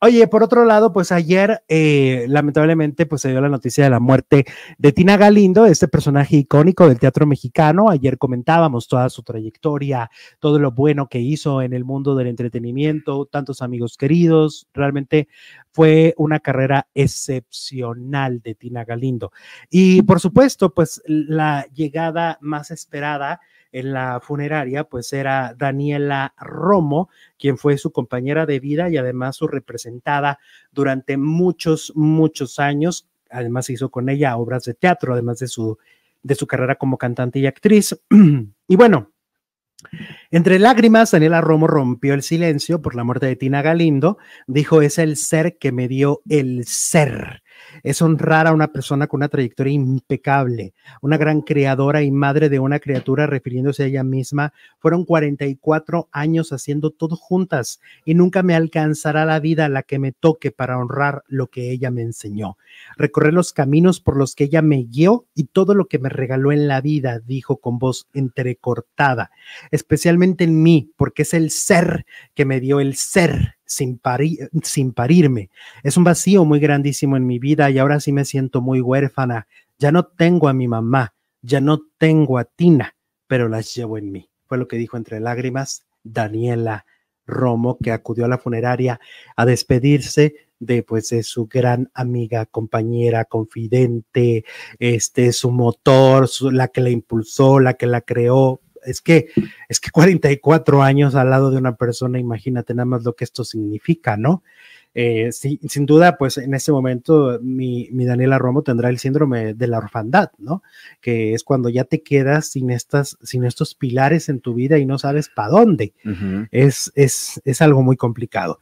Oye, por otro lado, pues ayer eh, lamentablemente pues se dio la noticia de la muerte de Tina Galindo, este personaje icónico del teatro mexicano. Ayer comentábamos toda su trayectoria, todo lo bueno que hizo en el mundo del entretenimiento, tantos amigos queridos. Realmente fue una carrera excepcional de Tina Galindo. Y por supuesto, pues la llegada más esperada en la funeraria, pues era Daniela Romo, quien fue su compañera de vida y además su representada durante muchos, muchos años. Además hizo con ella obras de teatro, además de su, de su carrera como cantante y actriz. y bueno, entre lágrimas, Daniela Romo rompió el silencio por la muerte de Tina Galindo. Dijo, es el ser que me dio el ser. Es honrar a una persona con una trayectoria impecable, una gran creadora y madre de una criatura refiriéndose a ella misma. Fueron 44 años haciendo todo juntas y nunca me alcanzará la vida la que me toque para honrar lo que ella me enseñó. Recorrer los caminos por los que ella me guió y todo lo que me regaló en la vida, dijo con voz entrecortada, especialmente en mí, porque es el ser que me dio el ser sin, sin parirme. Es un vacío muy grandísimo en mi vida y ahora sí me siento muy huérfana. Ya no tengo a mi mamá, ya no tengo a Tina, pero las llevo en mí. Fue lo que dijo entre lágrimas Daniela Romo, que acudió a la funeraria a despedirse de pues, de su gran amiga, compañera, confidente, este, su motor, la que la impulsó, la que la creó, es que, es que 44 años al lado de una persona, imagínate nada más lo que esto significa, ¿no? Eh, sí, sin duda, pues en ese momento mi, mi, Daniela Romo tendrá el síndrome de la orfandad, ¿no? Que es cuando ya te quedas sin, estas, sin estos pilares en tu vida y no sabes para dónde. es, es, es algo muy complicado.